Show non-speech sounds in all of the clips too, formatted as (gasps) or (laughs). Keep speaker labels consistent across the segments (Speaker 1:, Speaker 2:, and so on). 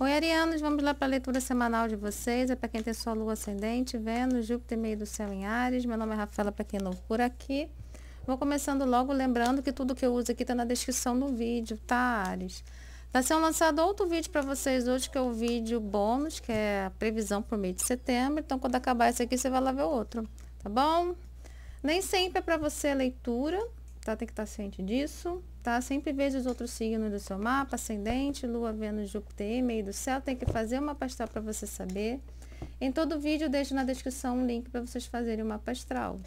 Speaker 1: Oi, Arianos, vamos lá para a leitura semanal de vocês. É para quem tem sua lua ascendente, Vênus, Júpiter, meio do céu em Ares. Meu nome é Rafaela, para quem é novo por aqui. Vou começando logo, lembrando que tudo que eu uso aqui está na descrição do vídeo, tá, Ares? Vai tá ser lançado outro vídeo para vocês hoje, que é o vídeo bônus, que é a previsão para o mês de setembro. Então, quando acabar esse aqui, você vai lá ver o outro, tá bom? Nem sempre é para você a leitura, tá? Tem que estar tá ciente disso tá? Sempre veja os outros signos do seu mapa, ascendente, lua, Vênus, Júpiter e meio do céu. Tem que fazer uma pastel para você saber. Em todo vídeo eu deixo na descrição um link para vocês fazerem uma pastel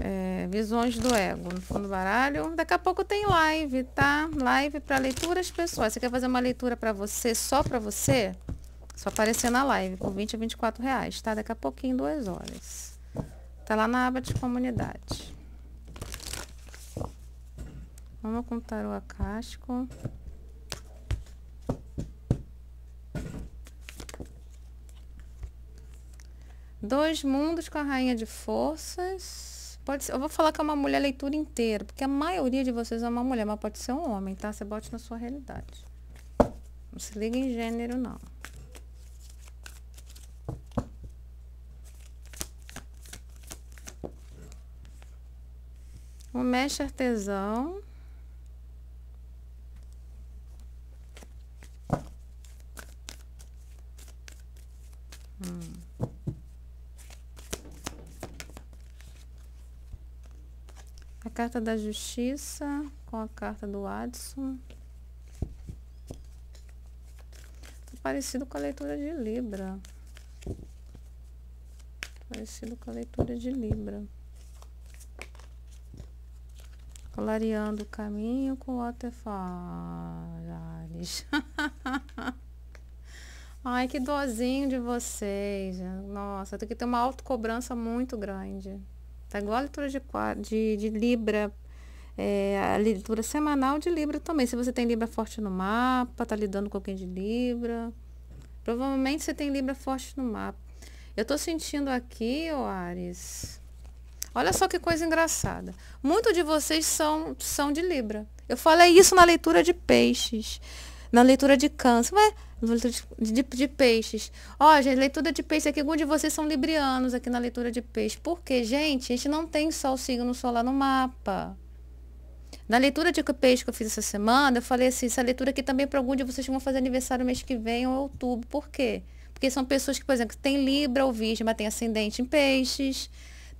Speaker 1: É, visões do ego no fundo do baralho. Daqui a pouco tem live, tá? Live para leituras pessoais. Você quer fazer uma leitura para você, só para você? Só aparecer na live, por 20 a 24 reais, tá? Daqui a pouquinho, duas horas. Tá lá na aba de comunidade. Vamos contar o tarô acástico. Dois mundos com a rainha de forças. Pode ser, eu vou falar que é uma mulher leitura inteira, porque a maioria de vocês é uma mulher, mas pode ser um homem, tá? Você bote na sua realidade. Não se liga em gênero, não. O mestre artesão. Hum. A carta da justiça com a carta do Adson. Tá parecido com a leitura de Libra. Tá parecido com a leitura de Libra. Clareando o caminho com o Otefar. (laughs) Ai, que dozinho de vocês. Nossa, tem que ter uma autocobrança muito grande. Tá igual a leitura de, de, de Libra. É, a leitura semanal de Libra também. Se você tem Libra forte no mapa, tá lidando com alguém de Libra. Provavelmente você tem Libra forte no mapa. Eu tô sentindo aqui, ô Ares. Olha só que coisa engraçada. Muitos de vocês são, são de Libra. Eu falei isso na leitura de peixes, na leitura de câncer. Mas leitura de, de, de peixes. Ó, gente, leitura de peixe aqui, alguns de vocês são librianos aqui na leitura de peixe. Por quê, gente? A gente não tem só o signo solar no mapa. Na leitura de peixe que eu fiz essa semana, eu falei assim, essa leitura aqui também para alguns de vocês que vão fazer aniversário mês que vem ou outubro. Por quê? Porque são pessoas que, por exemplo, tem Libra ou Virgem, mas tem ascendente em peixes,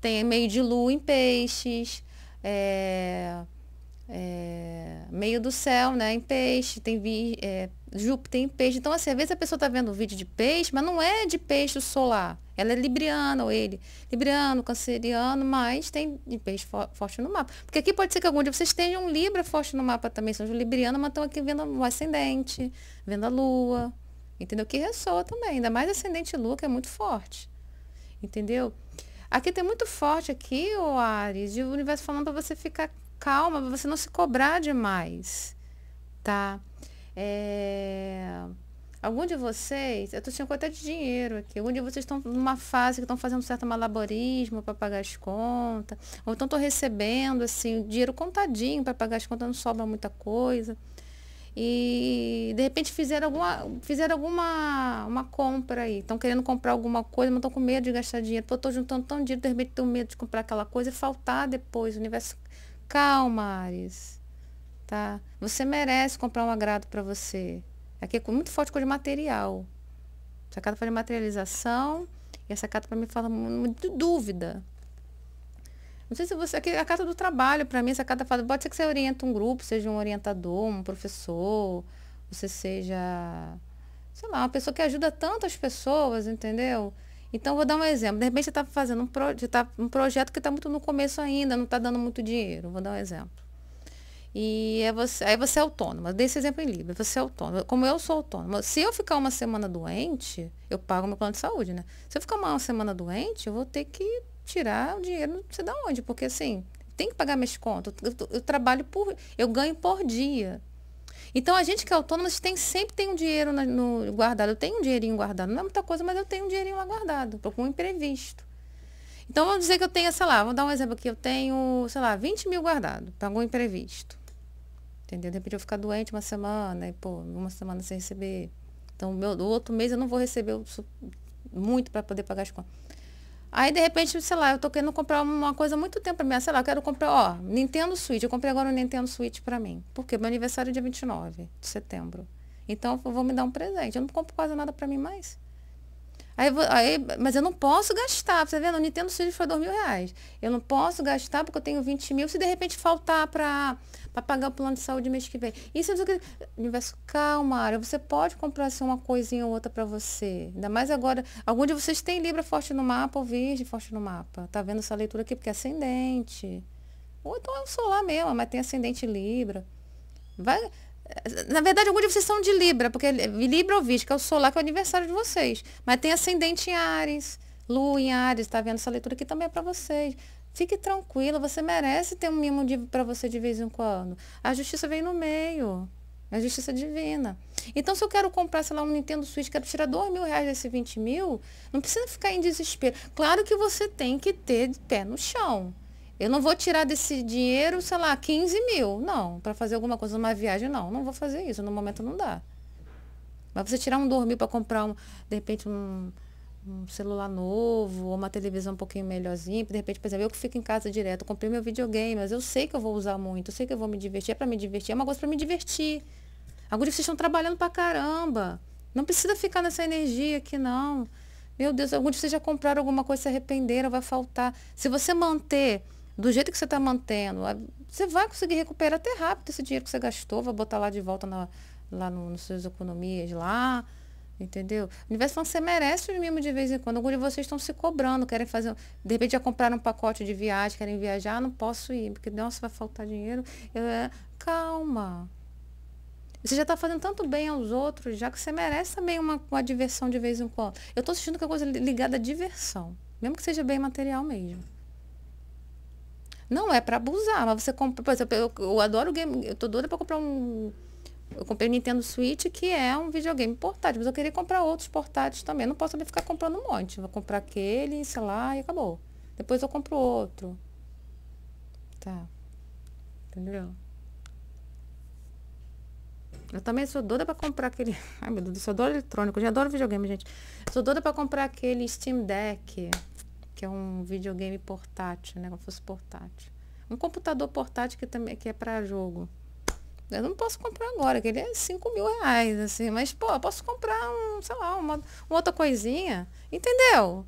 Speaker 1: tem meio de lua em peixes, é é, meio do céu, né? Em peixe, tem vi, é, Júpiter em peixe. Então, assim, às vezes a pessoa está vendo um vídeo de peixe, mas não é de peixe solar. Ela é libriana ou ele. Libriano, canceriano, mas tem de peixe forte no mapa. Porque aqui pode ser que algum dia vocês tenham um Libra forte no mapa também. São libriano, mas estão aqui vendo o ascendente, vendo a lua. Entendeu? Que ressoa também. Ainda mais ascendente e lua, que é muito forte. Entendeu? Aqui tem muito forte aqui, o Ares, e o universo falando para você ficar calma, você não se cobrar demais, tá? É... Algum de vocês, eu tô sem conta de dinheiro aqui, algum de vocês estão numa fase que estão fazendo um certo malaborismo para pagar as contas, ou então estão recebendo, assim, dinheiro contadinho para pagar as contas, não sobra muita coisa. E de repente fizeram alguma, fizeram alguma uma compra aí, estão querendo comprar alguma coisa, mas estão com medo de gastar dinheiro. Pô, estou juntando tão dinheiro, de repente tenho medo de comprar aquela coisa e faltar depois. O universo Calma, Ares. Tá? Você merece comprar um agrado para você. Aqui é muito forte coisa de material. Essa carta fala de materialização e essa carta para mim fala muito dúvida. Não sei se você. Aqui é a carta do trabalho, para mim, essa carta fala. Pode ser que você orienta um grupo, seja um orientador, um professor, você seja, sei lá, uma pessoa que ajuda tantas pessoas, entendeu? Então, vou dar um exemplo. De repente, você está fazendo um, pro, tá, um projeto que está muito no começo ainda, não está dando muito dinheiro. Vou dar um exemplo. E é você, aí você é autônoma. Dei esse exemplo em Libra. Você é autônoma. Como eu sou autônoma, se eu ficar uma semana doente, eu pago meu plano de saúde, né? Se eu ficar uma semana doente, eu vou ter que tirar o dinheiro, não sei de onde, porque assim, tem que pagar minhas contas. Eu, eu, eu trabalho por. Eu ganho por dia. Então a gente que é autônoma tem, sempre tem um dinheiro na, no, guardado. Eu tenho um dinheirinho guardado. Não é muita coisa, mas eu tenho um dinheirinho lá guardado, para um imprevisto. Então vamos dizer que eu tenho, sei lá, vou dar um exemplo aqui, eu tenho, sei lá, 20 mil guardado para algum imprevisto. Entendeu? De repente eu ficar doente uma semana, e pô, uma semana sem receber. Então, meu, outro mês eu não vou receber muito para poder pagar as contas. Aí, de repente, sei lá, eu tô querendo comprar uma coisa há muito tempo pra mim. Ah, sei lá, eu quero comprar, ó, Nintendo Switch. Eu comprei agora o um Nintendo Switch pra mim. Porque meu aniversário é dia 29 de setembro. Então, eu vou me dar um presente. Eu não compro quase nada pra mim mais. Aí, aí, mas eu não posso gastar. Você tá vendo? O Nintendo Switch foi dois mil reais. Eu não posso gastar porque eu tenho 20 mil. Se de repente faltar para pagar o plano de saúde mês que vem. Isso é do que. Universo, calma, Ara, Você pode comprar assim, uma coisinha ou outra para você. Ainda mais agora. Algum de vocês tem Libra forte no mapa ou Virgem forte no mapa. Tá vendo essa leitura aqui? Porque é ascendente. Ou então é o solar mesmo, mas tem ascendente Libra. Vai na verdade, alguns de vocês são de Libra, porque Libra ou Visca é o solar que é o aniversário de vocês. Mas tem ascendente em Ares, Lua em Ares, está vendo essa leitura aqui também é para vocês. Fique tranquila, você merece ter um mimo para você de vez em quando. A justiça vem no meio. É a justiça divina. Então, se eu quero comprar, sei lá, um Nintendo Switch, quero tirar dois mil reais desse 20 mil, não precisa ficar em desespero. Claro que você tem que ter pé no chão. Eu não vou tirar desse dinheiro, sei lá, 15 mil. Não, para fazer alguma coisa, uma viagem, não. Não vou fazer isso. No momento não dá. Mas você tirar um dormir para comprar, um, de repente, um, um celular novo, ou uma televisão um pouquinho melhorzinha. De repente, por exemplo, eu que fico em casa direto, comprei meu videogame, mas eu sei que eu vou usar muito, eu sei que eu vou me divertir. É para me divertir, é uma coisa para me divertir. Agora vocês estão trabalhando para caramba. Não precisa ficar nessa energia aqui, não. Meu Deus, alguns de vocês já compraram alguma coisa, se arrependeram, vai faltar. Se você manter do jeito que você está mantendo, você vai conseguir recuperar até rápido esse dinheiro que você gastou, vai botar lá de volta na, lá no, nos seus economias lá. Entendeu? O universo não você merece o mimo de vez em quando. Alguns de vocês estão se cobrando, querem fazer. De repente já comprar um pacote de viagem, querem viajar, ah, não posso ir, porque nossa, vai faltar dinheiro. Eu, é, calma. Você já está fazendo tanto bem aos outros, já que você merece também uma, uma diversão de vez em quando. Eu estou assistindo que é coisa ligada à diversão, mesmo que seja bem material mesmo. Não é para abusar, mas você compra. Por exemplo, eu, eu adoro game. Eu tô doida para comprar um. Eu comprei o Nintendo Switch, que é um videogame portátil, mas eu queria comprar outros portáteis também. Eu não posso também ficar comprando um monte. Vou comprar aquele, sei lá, e acabou. Depois eu compro outro. Tá. Entendeu? Eu também sou doida para comprar aquele. (laughs) Ai, meu Deus, eu sou doida eletrônico. Eu já adoro videogame, gente. Eu sou doida para comprar aquele Steam Deck que é um videogame portátil, né? Como fosse portátil. Um computador portátil que também que é para jogo. Eu não posso comprar agora, que ele é 5 mil reais, assim, mas, pô, eu posso comprar um, sei lá, uma, uma outra coisinha. Entendeu?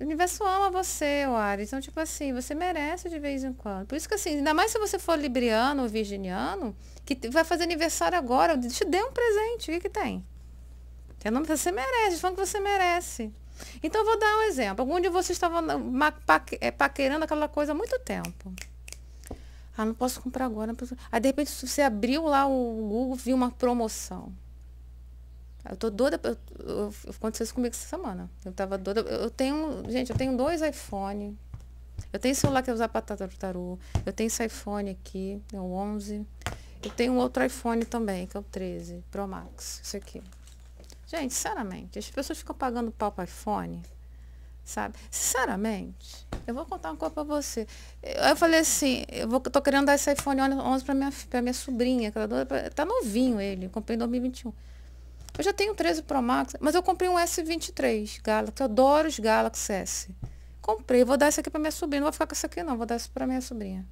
Speaker 1: O universo ama você, o Ares. Então, tipo assim, você merece de vez em quando. Por isso que, assim, ainda mais se você for libriano ou virginiano, que vai fazer aniversário agora, eu te dê um presente. O que, que tem? Você merece, falando que você merece. Então, vou dar um exemplo. Algum de vocês estava eh, paquerando aquela coisa há muito tempo. Ah, não posso comprar agora. Posso... Aí, de repente, você abriu lá o Google, viu uma promoção. Eu tô doida. Eu, eu, aconteceu isso comigo essa semana. Eu tava doida. Eu, tenho. Gente, eu tenho dois iPhone. Eu tenho celular que eu usar para tartaru. Eu tenho esse iPhone aqui, é o 11. Eu tenho outro iPhone também, que é o 13 Pro Max. Isso aqui. Gente, sinceramente, as pessoas ficam pagando pau para iPhone, sabe? Sinceramente, eu vou contar uma coisa para você. Eu falei assim, eu vou, tô querendo dar esse iPhone 11 para minha, minha sobrinha, que ela, é tá novinho ele, comprei em 2021. Eu já tenho 13 Pro Max, mas eu comprei um S23 Galaxy, eu adoro os Galaxy S. Comprei, vou dar esse aqui para minha sobrinha, não vou ficar com esse aqui não, vou dar esse para minha sobrinha.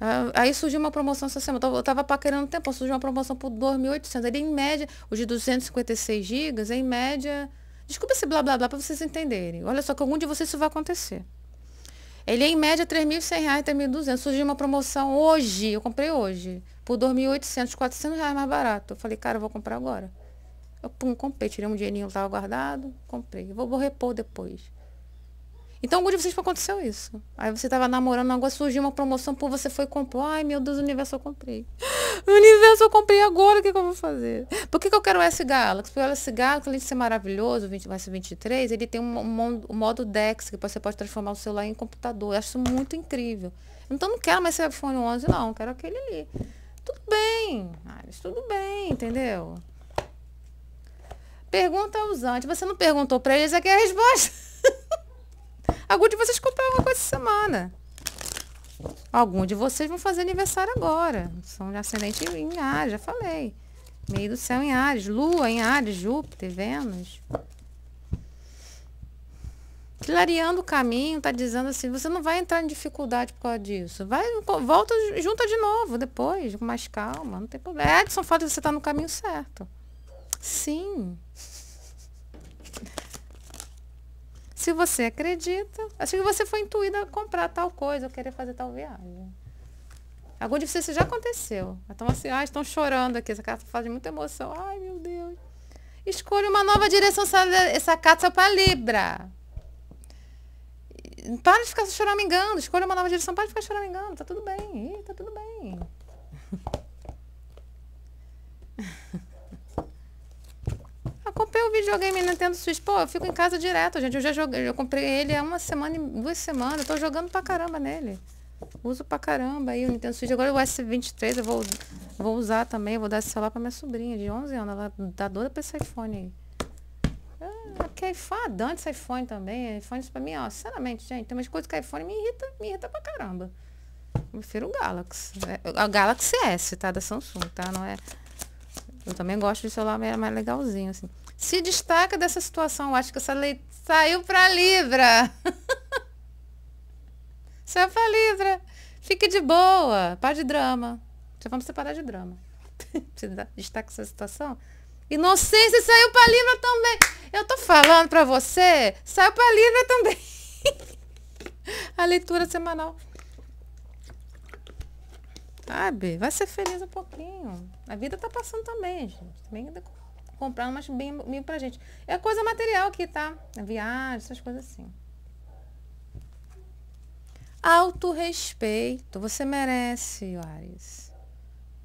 Speaker 1: Ah, aí surgiu uma promoção essa semana. Eu estava paquerando tempo, surgiu uma promoção por 2.800. Ele, em média, os de 256 gigas, em média. Desculpa esse blá blá blá para vocês entenderem. Olha só que algum de vocês isso vai acontecer. Ele é, em média, 3.100 reais até 1.200. Surgiu uma promoção hoje, eu comprei hoje, por 2.800, 400 reais mais barato. Eu falei, cara, eu vou comprar agora. Eu pum, comprei, tirei um dinheirinho que estava guardado, comprei. Eu vou, vou repor depois. Então, algum dia vocês tipo, aconteceu isso. Aí você estava namorando, agora surgiu uma promoção, por você foi e comprou. Ai, meu Deus, o universo eu comprei. (gasps) O universo eu comprei agora, o que, que eu vou fazer? Por que, que eu quero o S-Galaxy? Porque o S-Galaxy, além de ser maravilhoso, o S23, ele tem um, um, modo DeX, que você pode transformar o celular em computador. Eu acho muito incrível. Então, não quero mais esse iPhone 11, não. Quero aquele ali. Tudo bem, Ares, tudo bem, entendeu? Pergunta aos antes. Você não perguntou para eles, aqui é a resposta. (laughs) Algum de vocês comprou alguma coisa essa semana. Algum de vocês vão fazer aniversário agora. São de ascendente em Ares, já falei. Meio do céu em Ares, Lua em Ares, Júpiter, Vênus. Clareando o caminho, tá dizendo assim, você não vai entrar em dificuldade por causa disso. Vai, volta, junta de novo depois, com mais calma, não tem problema. Edson, fala que você tá no caminho certo. Sim. se você acredita, acho assim que você foi intuída a comprar tal coisa, ou querer fazer tal viagem. Algum de vocês já aconteceu. Então, assim, ah, estão chorando aqui, essa carta faz muita emoção. Ai, meu Deus. Escolha uma nova direção, essa carta para Libra. Para de ficar choramingando, escolha uma nova direção, para de ficar choramingando, tá tudo bem, está tudo bem. comprei o videogame Nintendo Switch. Pô, eu fico em casa direto, gente. Eu já joguei, eu comprei ele há uma semana, duas semanas. Eu tô jogando pra caramba nele. Uso pra caramba aí o Nintendo Switch. Agora o S23 eu vou, vou usar também. Eu vou dar esse celular pra minha sobrinha de 11 anos. Ela tá doida pra esse iPhone aí. Ah, que iPhone, é dante esse iPhone também. iPhone pra mim, ó, sinceramente, gente, tem umas coisas que iPhone me irrita, me irrita pra caramba. Eu prefiro o Galaxy. É, o Galaxy S, tá? Da Samsung, tá? Não é... Eu também gosto de celular é mais legalzinho, assim se destaca dessa situação. Eu acho que essa lei saiu para Libra. (laughs) saiu para Libra. Fique de boa. Para de drama. Já vamos separar de drama. se (laughs) destaca essa situação. Inocência saiu para Libra também. Eu tô falando para você, saiu para Libra também. (laughs) A leitura semanal. Sabe? Vai ser feliz um pouquinho. A vida tá passando também, gente. Também ainda comprar umas bimbo, pra gente. É coisa material aqui, tá? É viagem, essas coisas assim. respeito Você merece, Ares.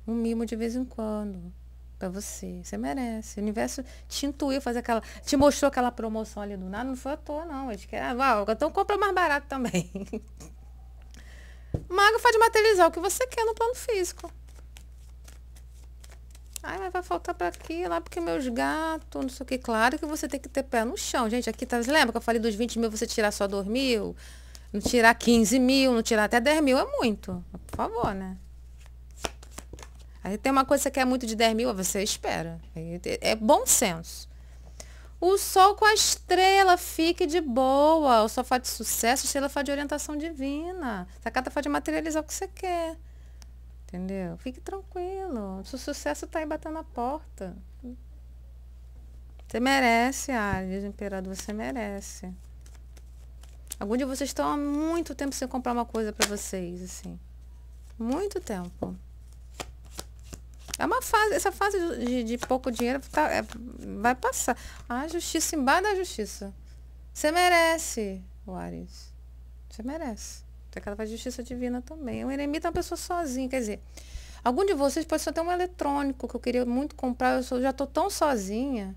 Speaker 1: Um mimo de vez em quando. Pra você. Você merece. O universo te intuiu, fazer aquela. Te mostrou aquela promoção ali do nada. Não foi à toa, não. Eles querem. Ah, então compra mais barato também. (laughs) Mago faz materializar o que você quer no plano físico. Ai, mas vai faltar para aqui, lá porque meus gatos, não sei o que. Claro que você tem que ter pé no chão, gente. Aqui, tá, lembra que eu falei dos 20 mil você tirar só 2 mil? Não tirar 15 mil, não tirar até 10 mil é muito. Por favor, né? Aí tem uma coisa que você quer muito de 10 mil, você espera. É, é, é bom senso. O sol com a estrela, fique de boa. O sol faz de sucesso, a estrela faz de orientação divina. carta faz de materializar o que você quer. Entendeu? Fique tranquilo. O sucesso está aí batendo a porta. Você merece, Ares, imperador, você merece. Algum de vocês estão há muito tempo sem comprar uma coisa para vocês, assim. Muito tempo. É uma fase, essa fase de, de pouco dinheiro tá, é, vai passar. A justiça embaixo da justiça. Você merece, o Ares. Você merece. Tem faz justiça divina também. Um eremita é uma pessoa sozinha, quer dizer. Algum de vocês pode ser até um eletrônico que eu queria muito comprar. Eu sou, já estou tão sozinha.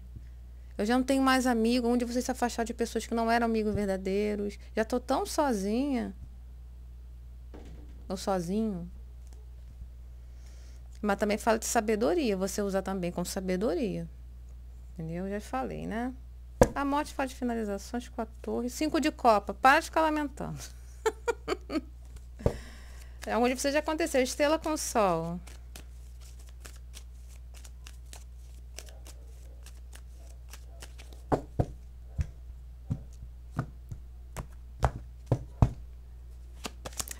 Speaker 1: Eu já não tenho mais amigo. Um de vocês se afastar de pessoas que não eram amigos verdadeiros. Já estou tão sozinha. Ou sozinho. Mas também fala de sabedoria. Você usar também com sabedoria. Entendeu? Eu já falei, né? A morte faz finalizações com a torre. Cinco de copa. Para de ficar lamentando. Algum (laughs) é de vocês já aconteceu. Estrela com sol.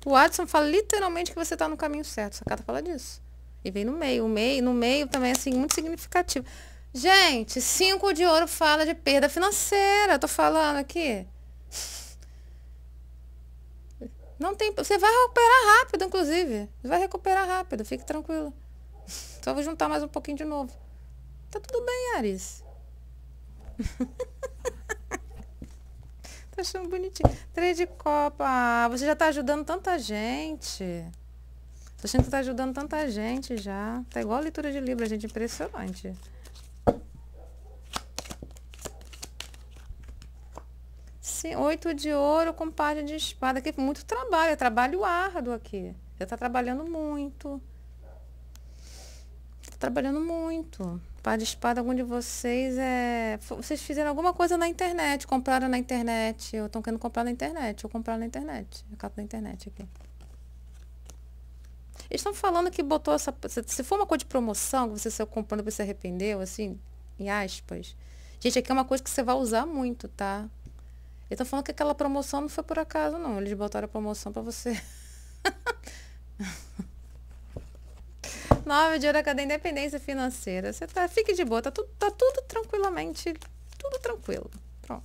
Speaker 1: O Watson fala literalmente que você está no caminho certo. cara fala disso. E vem no meio. O meio, no meio também é assim, muito significativo. Gente, cinco de ouro fala de perda financeira. Tô falando aqui. Não tem, você vai recuperar rápido, inclusive. Vai recuperar rápido, fique tranquilo. (laughs) Só vou juntar mais um pouquinho de novo. Tá tudo bem, Ares. (laughs) tá achando bonitinho. Três de copa. Ah, você já tá ajudando tanta gente. Tô achando que tá ajudando tanta gente já. Tá igual a leitura de livro, gente. Impressionante. oito de ouro com par de espada. Aqui muito trabalho, é trabalho árduo aqui. Você está trabalhando muito. Tá trabalhando muito. Par de espada, algum de vocês é. Vocês fizeram alguma coisa na internet, compraram na internet, ou estão querendo comprar na internet, ou comprar na internet. Eu cato na internet aqui. Eles estão falando que botou essa. Se for uma coisa de promoção, que você saiu comprando, você se arrependeu, assim, em aspas. Gente, aqui é uma coisa que você vai usar muito, tá? Eu tô tá falando que aquela promoção não foi por acaso, não. Eles botaram a promoção para você. (laughs) Nove de Huracan da Independência Financeira. Você tá, fique de boa, tá tudo, tá tudo tranquilamente, tudo tranquilo. Pronto.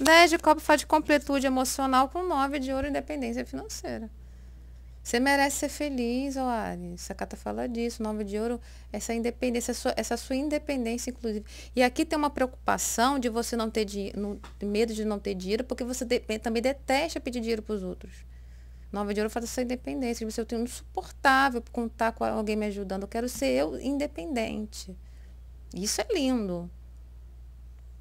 Speaker 1: Dez de copo faz de completude emocional com nove de ouro independência financeira. Você merece ser feliz, Olari. Sakata fala disso, Nova de Ouro, essa independência, essa sua, essa sua, independência, inclusive. E aqui tem uma preocupação de você não ter dinheiro, medo de não ter dinheiro, porque você de, eh, também detesta pedir dinheiro para os outros. Nova de Ouro faz essa independência, de você eu tenho insuportável contar com alguém me ajudando. Eu quero ser eu independente. Isso é lindo.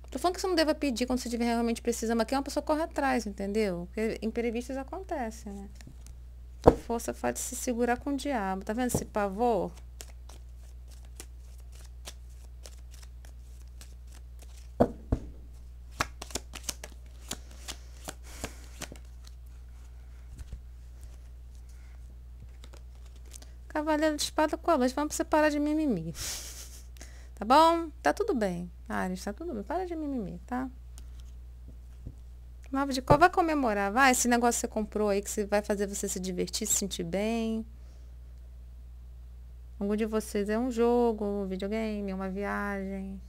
Speaker 1: Estou falando que você não deva pedir quando você estiver realmente precisando, mas que é uma pessoa corre atrás, entendeu? Porque imprevistos acontecem, né? Força faz se segurar com o diabo. Tá vendo esse pavor? Cavaleiro de espada com luz. Vamos separar de mimimi. (laughs) Tá bom? Tá tudo bem, Ares. Tá tudo bem. Para de mimimi, tá? Nove de copa, vai comemorar. Vai, esse negócio que você comprou aí, que vai fazer você se divertir, se sentir bem. Algum de vocês é um jogo, um videogame, uma viagem.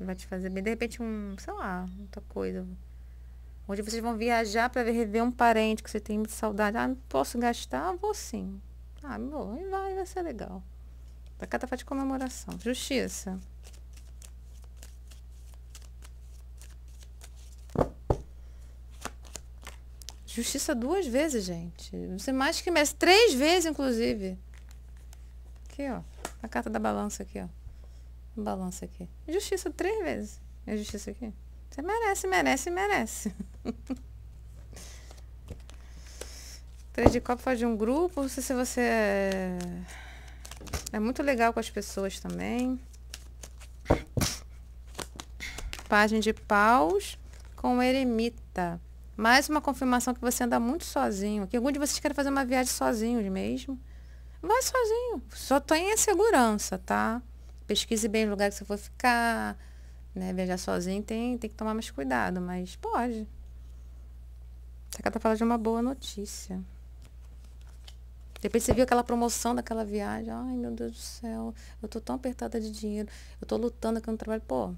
Speaker 1: vai te fazer bem. De repente, um, sei lá, muita coisa. Onde vocês vão viajar para rever um parente que você tem muita saudade. Ah, não posso gastar? Ah, vou sim. Ah, vou. E vai, vai ser legal. Pra cá tá de comemoração. Justiça. Justiça duas vezes, gente. Você mais que merece. Três vezes, inclusive. Aqui, ó. A carta da balança aqui, ó. Balança aqui. Justiça três vezes. É justiça aqui. Você merece, merece, merece. (laughs) Três de copo faz de um grupo. Não sei se você é... é muito legal com as pessoas também. Página de paus com eremita. Mais uma confirmação que você anda muito sozinho. Que algum de vocês quer fazer uma viagem sozinhos mesmo. Vai sozinho. Só tenha segurança, tá? Pesquise bem o lugar que você for ficar. Né? Viajar sozinho tem, tem que tomar mais cuidado, mas pode. Essa carta fala de uma boa notícia. Depois você viu aquela promoção daquela viagem. Ai, meu Deus do céu, eu tô tão apertada de dinheiro. Eu tô lutando aqui no trabalho. Pô.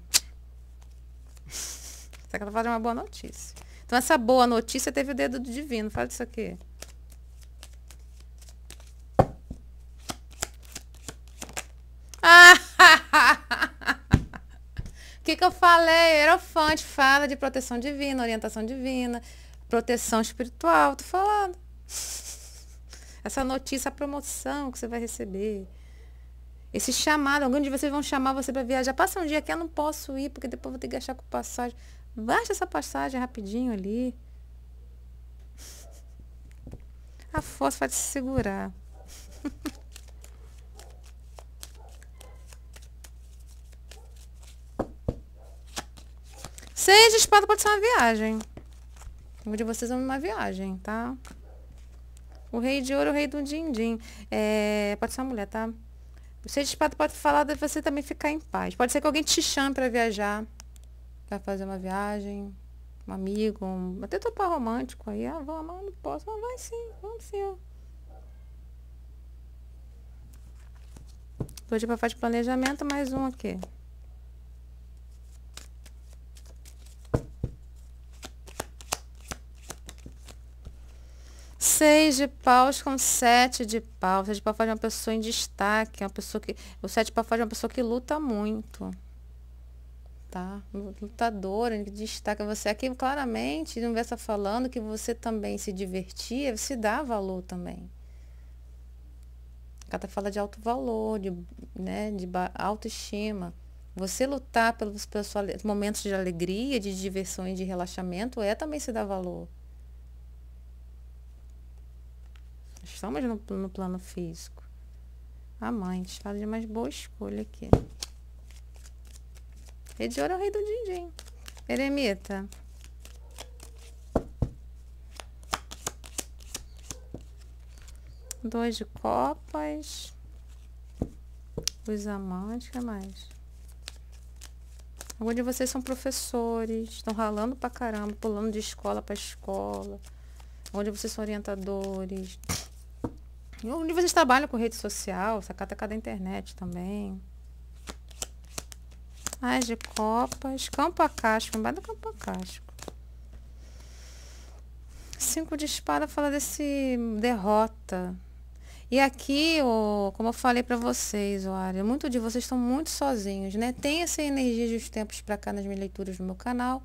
Speaker 1: Essa carta fala de uma boa notícia. Então, essa boa notícia teve o dedo do divino. Fala disso aqui. Ah! (laughs) O que, que eu falei? fonte fala de proteção divina, orientação divina, proteção espiritual. Tô falando. Essa notícia, a promoção que você vai receber. Esse chamado, algum de vocês vão chamar você para viajar. Passa um dia que eu não posso ir, porque depois vou ter que gastar com passagem. Baixa essa passagem rapidinho ali. A força vai te segurar. (laughs) Seis de espada pode ser uma viagem. Um de vocês é uma viagem, tá? O rei de ouro, o rei do din-din. É, pode ser uma mulher, tá? seis de espada pode falar de você também ficar em paz. Pode ser que alguém te chame para viajar vai fazer uma viagem, um amigo, um, até topar romântico aí, ah, vamos, mas não posso, mas vai sim, vamos sim. Ó. para de planejamento, mais um aqui. Seis de paus com sete de paus. Sete de paus é uma pessoa em destaque, uma pessoa que... O sete de paus é uma pessoa que luta muito tá lutadora, tá que destaca você. Aqui claramente, não universo está falando que você também se divertia, se dá valor também. Cada fala de alto valor, de, né, de autoestima. Você lutar pelos, pelos momentos de alegria, de diversão e de relaxamento é também se dar valor. Estamos no, no plano físico. A mãe, está de mais boa escolha aqui. Rei de ouro é o rei do din-din. Eremita. Dois de copas. Os amantes, o que mais? Alguns de vocês são professores, estão ralando pra caramba, pulando de escola pra escola. Onde vocês são orientadores. Onde vocês trabalham com rede social, sacata cada internet também as ah, de copas, campo acástico, embaixo do campo acástico. Cinco de espada fala desse derrota. E aqui, oh, como eu falei para vocês, Oário, muito de vocês estão muito sozinhos, né? Tem essa energia de uns tempos para cá nas minhas leituras do meu canal.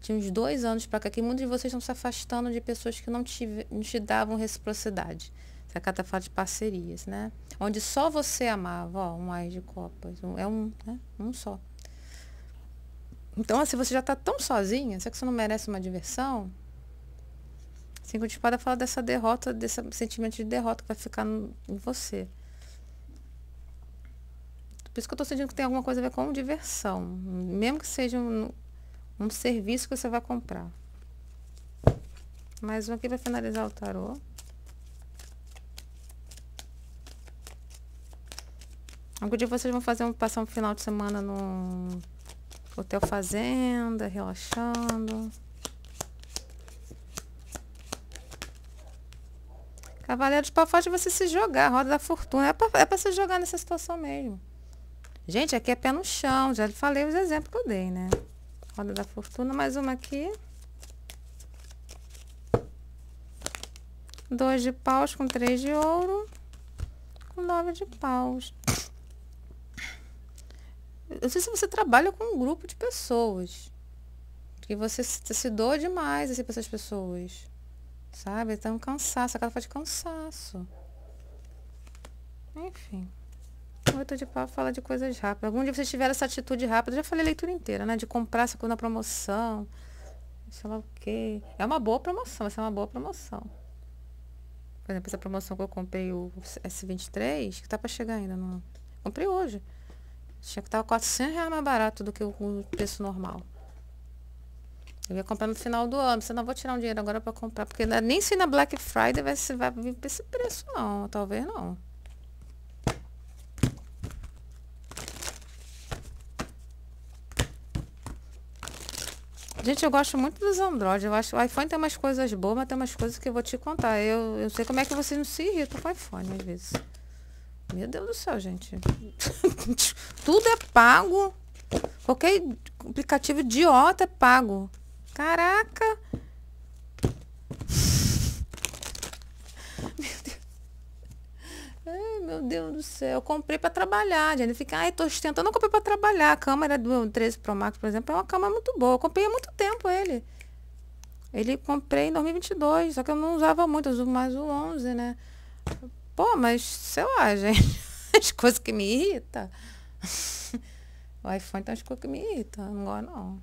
Speaker 1: De uns dois anos para cá, que muitos de vocês estão se afastando de pessoas que não te, não te davam reciprocidade. Essa carta fala de parcerias, né? Onde só você amava, ó, um as de copas. Um, é um, né? Um só. Então, assim, você já está tão sozinha, será que você não merece uma diversão? Cinco assim, de espada fala dessa derrota, desse sentimento de derrota que vai ficar no, em você. Por isso que eu estou sentindo que tem alguma coisa a ver com diversão. Mesmo que seja um, um serviço que você vai comprar. Mais um aqui vai finalizar o tarô. Algum dia vocês vão fazer um, passar um final de semana no Hotel Fazenda, relaxando. Cavaleiro de pau forte é você se jogar, roda da fortuna. É para é se jogar nessa situação mesmo. Gente, aqui é pé no chão. Já falei os exemplos que eu dei, né? Roda da fortuna, mais uma aqui. Dois de paus com três de ouro. Com nove de paus não sei se você trabalha com um grupo de pessoas. Que você se, se doa demais assim, para essas pessoas. Sabe? Tá então, um cansaço. A cara faz cansaço. Enfim. O oito de pau fala de coisas rápidas. Algum dia vocês tiveram essa atitude rápida. Eu já falei a leitura inteira, né? De comprar essa coisa na promoção. Sei lá o quê. É uma boa promoção. Essa é uma boa promoção. Por exemplo, essa promoção que eu comprei, o S23, que tá para chegar ainda. Não... Comprei hoje. Achei que tava 400 reais mais barato do que o preço normal. Eu ia comprar no final do ano. Você não vou tirar um dinheiro agora para comprar, porque é nem se na Black Friday vai, se vai vir esse preço, não. Talvez não. Gente, eu gosto muito dos Android. Eu acho o iPhone tem umas coisas boas, mas tem umas coisas que eu vou te contar. Eu, eu sei como é que vocês não se irritam com o iPhone às vezes. Meu Deus do céu, gente. (laughs) Tudo é pago. Qualquer aplicativo idiota é pago. Caraca! (laughs) Meu Deus. Ai, meu Deus do céu. Eu comprei para trabalhar, gente. Fica, ai, tô tentando comprei para trabalhar. A câmera do 13 Pro Max, por exemplo, é uma câmera muito boa. Eu comprei há muito tempo ele. Ele comprei em 2022, só que eu não usava muito, eu uso mais o 11, né? Pô, mas sei lá, gente. (laughs) As coisas que me irritam. (laughs) o iPhone tá umas coisas que me irritam, não gosto não.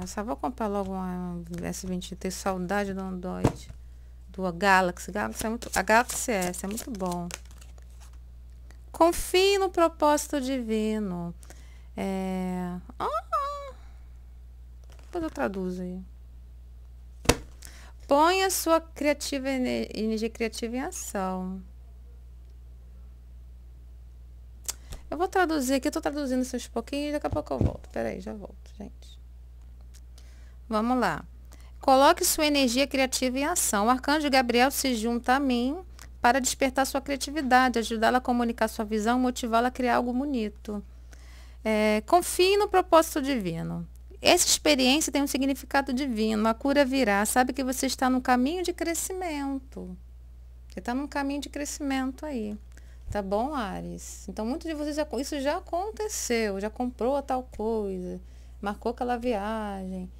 Speaker 1: Eu só vou comprar logo uma S20, ter saudade do Android, do Galaxy. Galaxy é muito, a Galaxy S é muito bom. Confie no propósito divino. É... ah. Depois eu traduzo aí. Põe a sua criativa energia criativa em ação. Eu vou traduzir aqui, eu tô traduzindo isso aos pouquinhos, daqui a pouco eu volto. Peraí, já volto, gente. Vamos lá. Coloque sua energia criativa em ação. O arcanjo Gabriel se junta a mim para despertar sua criatividade, ajudá-la a comunicar sua visão, motivá-la a criar algo bonito. É, confie no propósito divino. Essa experiência tem um significado divino. A cura virá. Sabe que você está no caminho de crescimento. Você está num caminho de crescimento aí. Tá bom, Ares? Então, muito de vocês, já, isso já aconteceu, já comprou a tal coisa, marcou aquela viagem,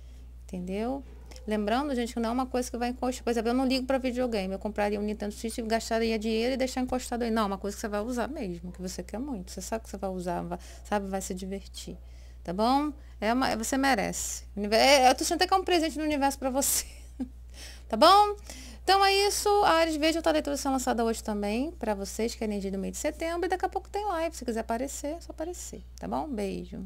Speaker 1: entendeu? Lembrando, gente, que não é uma coisa que vai encostar. Por exemplo, eu não ligo para videogame. Eu compraria um Nintendo Switch, gastaria dinheiro e deixar encostado aí. Não, é uma coisa que você vai usar mesmo, que você quer muito. Você sabe que você vai usar, vai, sabe, vai se divertir. Tá bom? É uma, você merece. É, eu tô sentindo até que é um presente do universo para você. (laughs) tá bom? Então é isso. A Ares, vejam está a leitura sendo lançada hoje também para vocês, que é energia do mês de setembro. E daqui a pouco tem live. Se quiser aparecer, é só aparecer. Tá bom? Beijo.